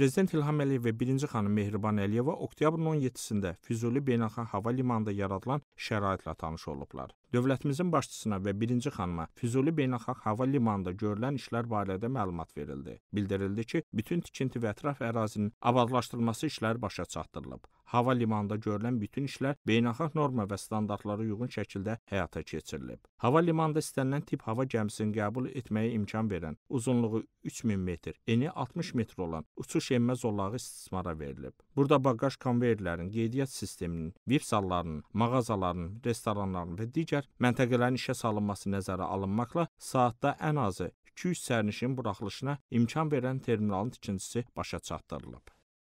Prezident İlham Əliyev və birinci xanım Mehriban Əliyeva oktyabrın 17-də Füzuli Beynəlxalq Hava Limanında yaradılan şəraitlə tanış olublar. Dövlətimizin başçısına və birinci xanıma Füzuli Beynəlxalq Hava Limanında görülən işlər barədə məlumat verildi. Bildirildi ki, bütün tikinti və ətraf ərazinin abadlaşdırılması işləri başa çatdırılıb hava limanında görülən bütün işlər beynəlxalq norma və standartlara uyğun şəkildə həyata keçirilib. Hava limanında istənilən tip hava gəmisini qəbul etməyə imkan verən uzunluğu 3000 metr, eni 60 metr olan uçuş enmə zolağı istismara verilib. Burada baqaj konveyerlərinin, qeydiyyat sisteminin, VIP sallarının, mağazaların, restoranların və digər məntəqələrin işə salınması nəzərə alınmaqla saatda ən azı 200 sərnişin buraxılışına imkan verən terminalın tikincisi başa çatdırılıb.